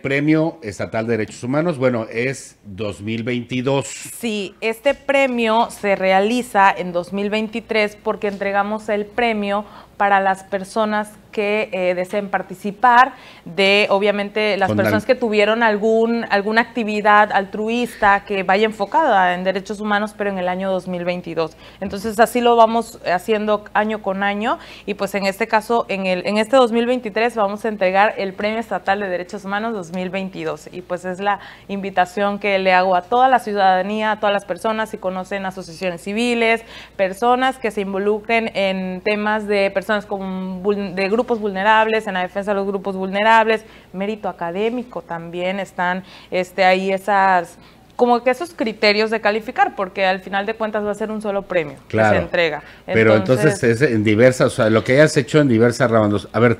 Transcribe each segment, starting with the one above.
Premio Estatal de Derechos Humanos, bueno, es 2022. Sí, este premio se realiza en 2023 porque entregamos el premio para las personas que eh, deseen participar, de obviamente las personas que tuvieron algún, alguna actividad altruista que vaya enfocada en derechos humanos, pero en el año 2022. Entonces así lo vamos haciendo año con año y pues en este caso, en, el, en este 2023 vamos a entregar el Premio Estatal de Derechos Humanos 2022 y pues es la invitación que le hago a toda la ciudadanía, a todas las personas si conocen asociaciones civiles, personas que se involucren en temas de personas con, de grupos vulnerables, en la defensa de los grupos vulnerables, mérito académico también están este, ahí esas como que esos criterios de calificar, porque al final de cuentas va a ser un solo premio que se entrega. Pero entonces, es en diversas, o sea, lo que hayas hecho en diversas ramas. A ver,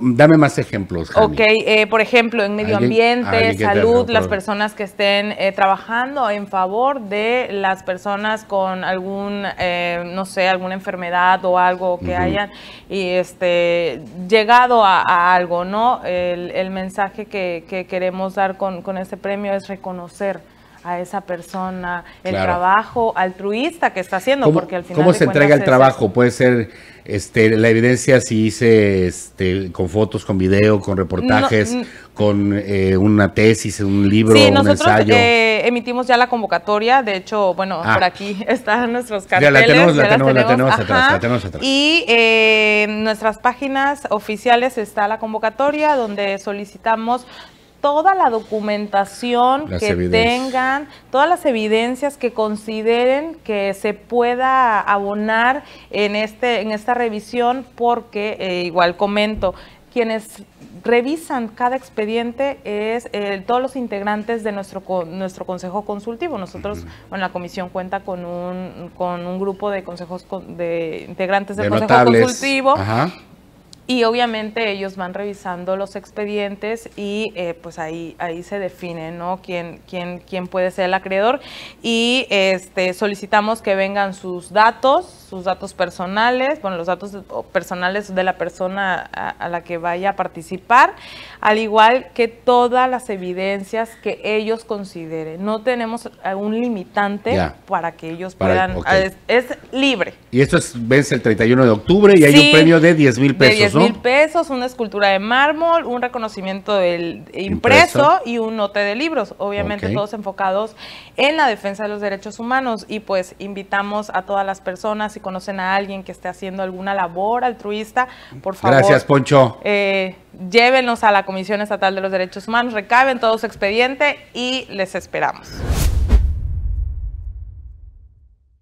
dame más ejemplos. Ok, eh, por ejemplo, en medio ambiente, salud, las personas que estén eh, trabajando en favor de las personas con algún, eh, no sé, alguna enfermedad o algo que hayan y este, llegado a, algo, ¿no? El, el mensaje que, queremos dar con, con este premio es reconocer a esa persona, el trabajo altruista que está haciendo, porque al final. ¿Cómo se entrega el trabajo? Puede ser este, la evidencia si hice este, con fotos, con video, con reportajes, con eh, una tesis, un libro, sí, un nosotros, ensayo. Eh, emitimos ya la convocatoria, de hecho, bueno, ah. por aquí están nuestros carteles. Ya la tenemos, la, tenemos, atrás, Y eh, en nuestras páginas oficiales está la convocatoria donde solicitamos toda la documentación que tengan, todas las evidencias que consideren que se pueda abonar en este en esta revisión porque eh, igual comento quienes revisan cada expediente es eh, todos los integrantes de nuestro nuestro consejo consultivo. Nosotros, en bueno, la comisión cuenta con un con un grupo de consejos de integrantes del de consejo consultivo y obviamente ellos van revisando los expedientes y eh, pues ahí, ahí se define ¿no? quién, quién, quién puede ser el acreedor y este, solicitamos que vengan sus datos, sus datos personales, bueno, los datos personales de la persona a, la que vaya a participar, al igual que todas las evidencias que ellos consideren. No tenemos eh, un limitante para que ellos puedan... es, libre. Y esto es, vence el 31 de octubre y hay un premio de 10 mil pesos. De 10 mil pesos, una escultura de mármol, un reconocimiento del impreso, y un note de libros, obviamente todos enfocados en la defensa de los derechos humanos y pues invitamos a todas las personas conocen a alguien que esté haciendo alguna labor altruista, por favor. Gracias, Poncho. Eh, a la Comisión Estatal de los Derechos Humanos, recaben todo su expediente y les esperamos.